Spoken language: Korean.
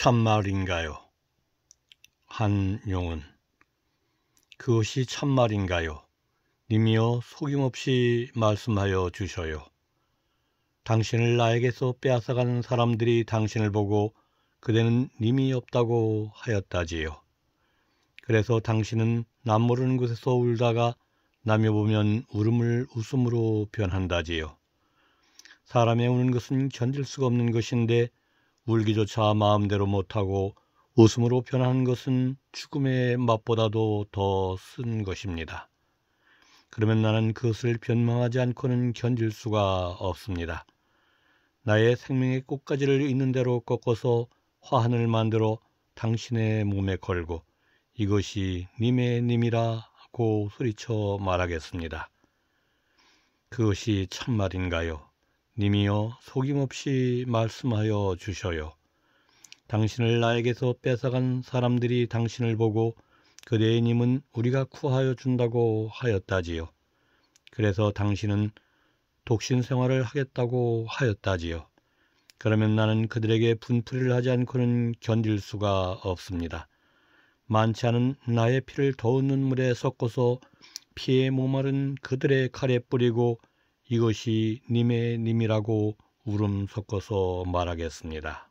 참말인가요? 한용은 그것이 참말인가요? 님이여 속임없이 말씀하여 주셔요. 당신을 나에게서 빼앗아가는 사람들이 당신을 보고 그대는 님이 없다고 하였다지요. 그래서 당신은 남 모르는 곳에서 울다가 남이 보면 울음을 웃음으로 변한다지요. 사람의 우는 것은 견딜 수가 없는 것인데 물기조차 마음대로 못하고 웃음으로 변하는 것은 죽음의 맛보다도 더 쓴 것입니다. 그러면 나는 그것을 변망하지 않고는 견딜 수가 없습니다. 나의 생명의 꽃가지를 있는 대로 꺾어서 화환을 만들어 당신의 몸에 걸고 이것이 님의 님이라고 소리쳐 말하겠습니다. 그것이 참말인가요? 님이여 속임없이 말씀하여 주셔요. 당신을 나에게서 뺏어간 사람들이 당신을 보고 그대의 님은 우리가 구하여 준다고 하였다지요. 그래서 당신은 독신 생활을 하겠다고 하였다지요. 그러면 나는 그들에게 분풀이를 하지 않고는 견딜 수가 없습니다. 많지 않은 나의 피를 더운 눈물에 섞어서 피에 모마른 그들의 칼에 뿌리고 이것이 님의 님이라고 울음 섞어서 말하겠습니다.